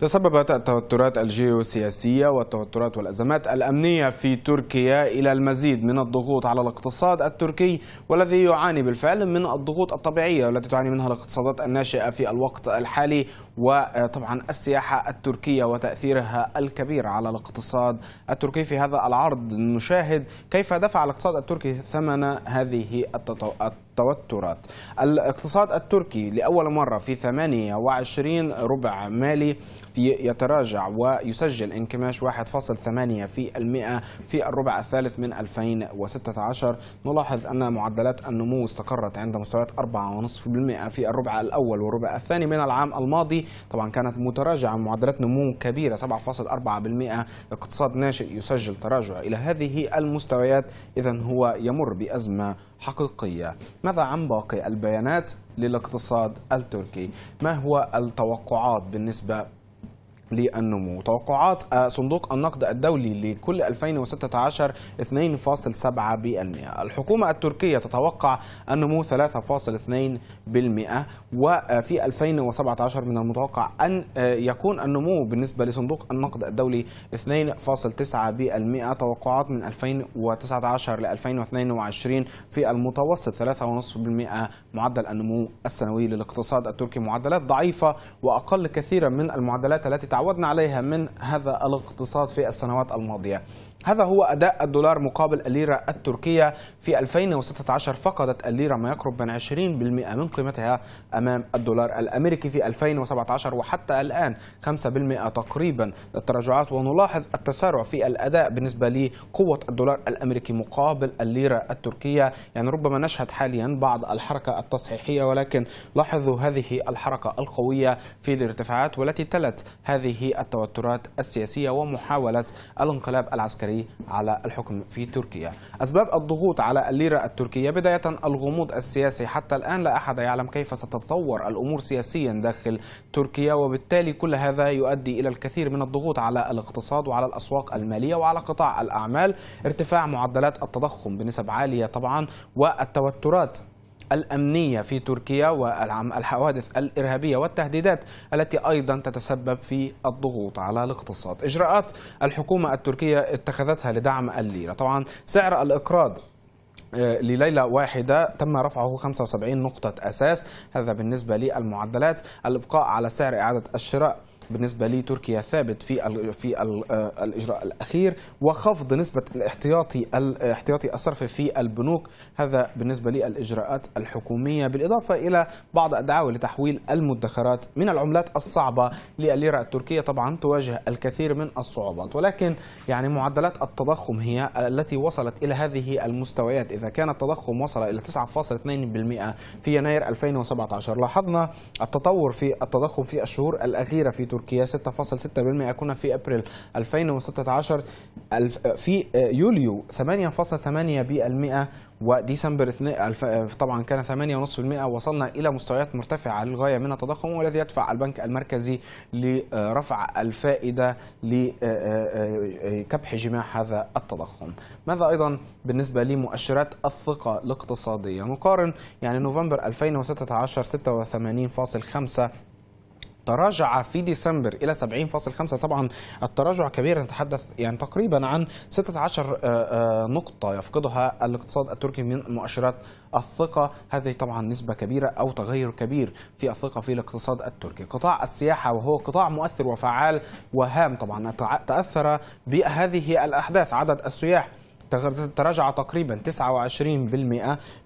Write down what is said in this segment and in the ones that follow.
تسببت التوترات الجيوسياسية والتوترات والأزمات الأمنية في تركيا إلى المزيد من الضغوط على الاقتصاد التركي والذي يعاني بالفعل من الضغوط الطبيعية والتي تعاني منها الاقتصادات الناشئة في الوقت الحالي وطبعا السياحة التركية وتأثيرها الكبير على الاقتصاد التركي في هذا العرض نشاهد كيف دفع الاقتصاد التركي ثمن هذه التطورات التوترات الاقتصاد التركي لأول مرة في 28 ربع مالي في يتراجع ويسجل انكماش 1.8 في المئة في الربع الثالث من 2016 نلاحظ أن معدلات النمو استقرت عند مستويات 4.5% في الربع الأول والربع الثاني من العام الماضي طبعا كانت متراجعة معدلات نمو كبيرة 7.4% اقتصاد ناشئ يسجل تراجع إلى هذه المستويات إذا هو يمر بأزمة حقيقية ماذا عن باقي البيانات للاقتصاد التركي ما هو التوقعات بالنسبة للنمو توقعات آه، صندوق النقد الدولي لكل 2016 2.7% الحكومة التركية تتوقع النمو 3.2% وفي 2017 من المتوقع أن آه، يكون النمو بالنسبة لصندوق النقد الدولي 2.9% توقعات من 2019 ل 2022 في المتوسط 3.5% معدل النمو السنوي للاقتصاد التركي معدلات ضعيفة وأقل كثيرا من المعدلات التي تعود تعودنا عليها من هذا الاقتصاد في السنوات الماضية هذا هو أداء الدولار مقابل الليرة التركية في 2016 فقدت الليرة ما يقرب من 20% من قيمتها أمام الدولار الأمريكي في 2017 وحتى الآن 5% تقريبا التراجعات ونلاحظ التسارع في الأداء بالنسبة لقوة الدولار الأمريكي مقابل الليرة التركية يعني ربما نشهد حاليا بعض الحركة التصحيحية ولكن لاحظوا هذه الحركة القوية في الارتفاعات والتي تلت هذه التوترات السياسية ومحاولة الانقلاب العسكري الجاري على الحكم في تركيا أسباب الضغوط على الليرة التركية بداية الغموض السياسي حتى الآن لا أحد يعلم كيف ستتطور الأمور سياسيا داخل تركيا وبالتالي كل هذا يؤدي إلى الكثير من الضغوط على الاقتصاد وعلى الأسواق المالية وعلى قطاع الأعمال ارتفاع معدلات التضخم بنسب عالية طبعا والتوترات الأمنية في تركيا والحوادث الإرهابية والتهديدات التي أيضا تتسبب في الضغوط على الاقتصاد إجراءات الحكومة التركية اتخذتها لدعم الليرة طبعا سعر الإقراض آه، لليلة واحدة تم رفعه 75 نقطة أساس هذا بالنسبة للمعدلات الإبقاء على سعر إعادة الشراء بالنسبه لتركيا ثابت في في آه، الاجراء الاخير وخفض نسبه الاحتياطي الاحتياطي الصرف في البنوك هذا بالنسبه للاجراءات الحكوميه بالاضافه الى بعض الدعاوى لتحويل المدخرات من العملات الصعبه للليره التركيه طبعا تواجه الكثير من الصعوبات ولكن يعني معدلات التضخم هي التي وصلت الى هذه المستويات اذا كان التضخم وصل الى 9.2% في يناير 2017 لاحظنا التطور في التضخم في الشهور الاخيره في تركيا 6.6 كنا يكون في أبريل 2016 آه، في آه، يوليو 8.8 وديسمبر آه، طبعا كان 8.5% وصلنا الى مستويات مرتفعه للغايه من التضخم والذي يدفع البنك المركزي لرفع الفائده لكبح جماح هذا التضخم. ماذا ايضا بالنسبه لمؤشرات الثقه الاقتصاديه؟ نقارن يعني نوفمبر 2016 86.5 تراجع في ديسمبر إلى 70.5 طبعا التراجع كبير نتحدث يعني تقريبا عن 16 آه، آه، نقطة يفقدها الاقتصاد التركي من مؤشرات الثقة هذه طبعا نسبة كبيرة أو تغير كبير في الثقة في الاقتصاد التركي قطاع السياحة وهو قطاع مؤثر وفعال وهام طبعا تأثر بهذه الأحداث عدد السياح تراجع تقريبا 29%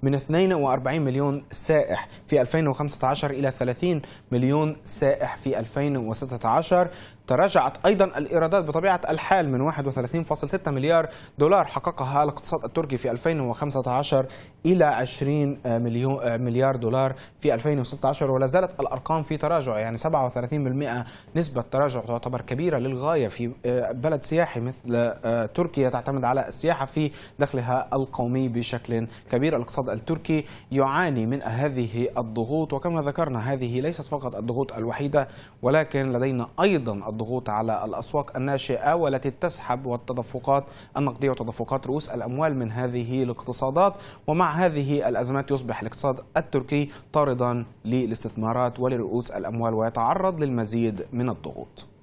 من 42 مليون سائح في 2015 إلى 30 مليون سائح في 2016 تراجعت أيضا الإيرادات بطبيعة الحال من 31.6 مليار دولار حققها الاقتصاد التركي في 2015 إلى 20 مليون مليار دولار في 2016 ولا زالت الأرقام في تراجع يعني 37% نسبة تراجع تعتبر كبيرة للغاية في بلد سياحي مثل تركيا تعتمد على السياحة في في دخلها القومي بشكل كبير الاقتصاد التركي يعاني من هذه الضغوط وكما ذكرنا هذه ليست فقط الضغوط الوحيدة ولكن لدينا أيضا الضغوط على الأسواق الناشئة والتي تسحب والتدفقات النقدية وتدفقات رؤوس الأموال من هذه الاقتصادات ومع هذه الأزمات يصبح الاقتصاد التركي طاردا للاستثمارات ولرؤوس الأموال ويتعرض للمزيد من الضغوط